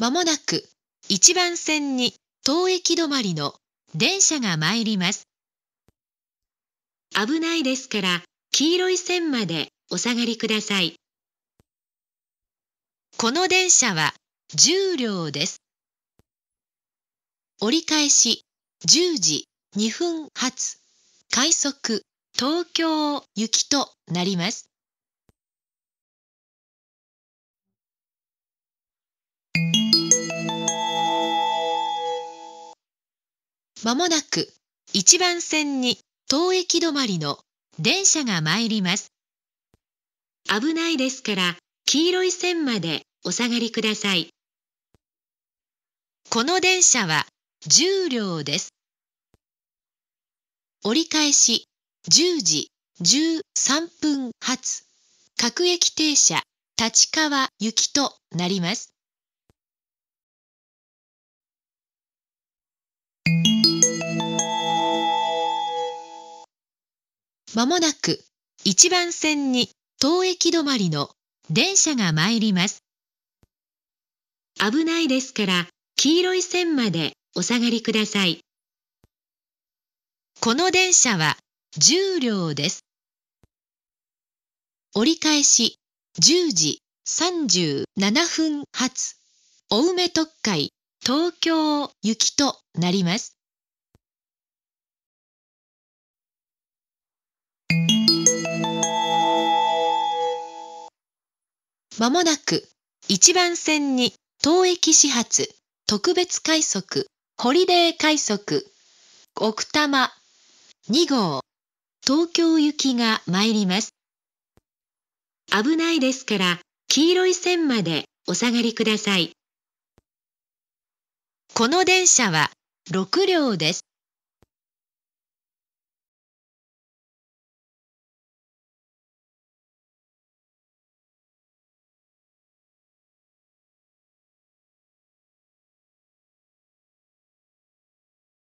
まもなく1番線に当駅止まりの電車が参ります。危ないですから黄色い線までお下がりください。この電車は10両です。折り返し10時2分発快速東京行きとなります。まもなく1番線に当駅止まりの電車が参ります。危ないですから黄色い線までお下がりください。この電車は10両です。折り返し10時13分発各駅停車立川行きとなります。まもなく一番線に東駅止まりの電車が参ります。危ないですから黄色い線までお下がりください。この電車は10両です。折り返し10時37分発お梅特会東京行きとなります。まもなく一番線に東駅始発、特別快速、ホリデー快速、奥多摩2号、東京行きが参ります。危ないですから黄色い線までお下がりください。この電車は6両です。